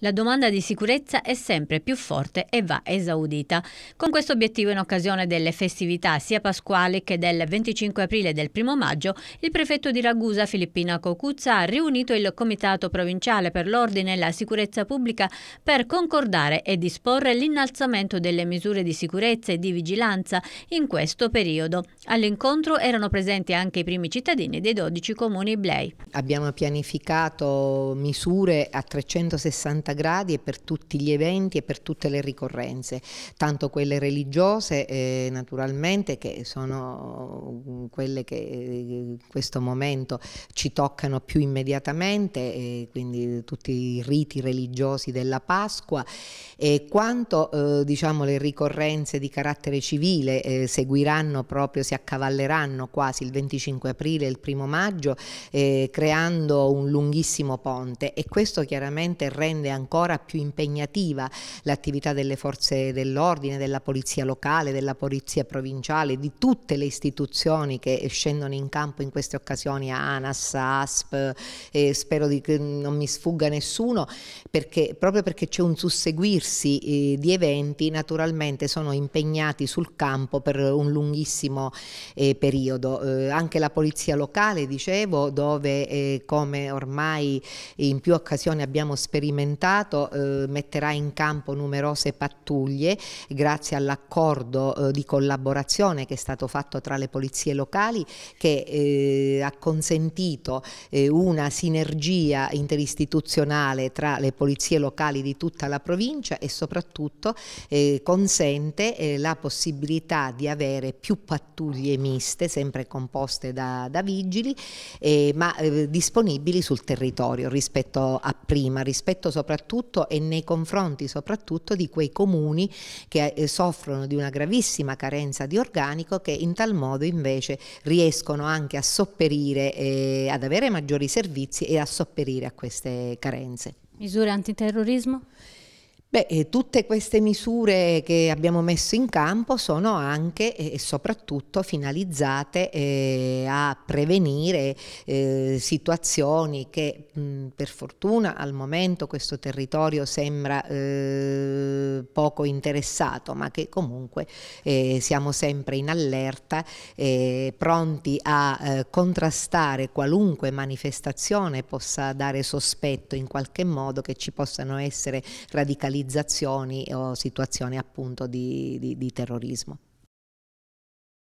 La domanda di sicurezza è sempre più forte e va esaudita. Con questo obiettivo in occasione delle festività sia pasquali che del 25 aprile e del 1 maggio, il prefetto di Ragusa Filippina Cocuzza ha riunito il Comitato Provinciale per l'Ordine e la Sicurezza Pubblica per concordare e disporre l'innalzamento delle misure di sicurezza e di vigilanza in questo periodo. All'incontro erano presenti anche i primi cittadini dei 12 comuni Blei. Abbiamo pianificato misure a 360 360 gradi e per tutti gli eventi e per tutte le ricorrenze, tanto quelle religiose eh, naturalmente che sono mm, quelle che in eh, questo momento ci toccano più immediatamente, eh, quindi tutti i riti religiosi della Pasqua, e quanto eh, diciamo, le ricorrenze di carattere civile eh, seguiranno proprio, si accavalleranno quasi il 25 aprile e il primo maggio, eh, creando un lunghissimo ponte e questo chiaramente rende ancora più impegnativa l'attività delle forze dell'ordine, della polizia locale, della polizia provinciale, di tutte le istituzioni che scendono in campo in queste occasioni, ANAS, ASP, eh, spero che non mi sfugga nessuno, perché, proprio perché c'è un susseguirsi eh, di eventi, naturalmente sono impegnati sul campo per un lunghissimo eh, periodo. Eh, anche la polizia locale, dicevo, dove eh, come ormai in più occasioni abbiamo sperimentato Stato eh, metterà in campo numerose pattuglie grazie all'accordo eh, di collaborazione che è stato fatto tra le polizie locali che eh, ha consentito eh, una sinergia interistituzionale tra le polizie locali di tutta la provincia e soprattutto eh, consente eh, la possibilità di avere più pattuglie miste, sempre composte da, da vigili, ma disponibili sul territorio rispetto a prima, rispetto soprattutto soprattutto e nei confronti soprattutto di quei comuni che eh, soffrono di una gravissima carenza di organico che in tal modo invece riescono anche a sopperire, eh, ad avere maggiori servizi e a sopperire a queste carenze. Misure antiterrorismo? Beh, tutte queste misure che abbiamo messo in campo sono anche e soprattutto finalizzate eh, a prevenire eh, situazioni che mh, per fortuna al momento questo territorio sembra eh, poco interessato, ma che comunque eh, siamo sempre in allerta, eh, pronti a eh, contrastare qualunque manifestazione possa dare sospetto in qualche modo che ci possano essere radicalizzazioni organizzazioni o situazioni appunto di, di, di terrorismo.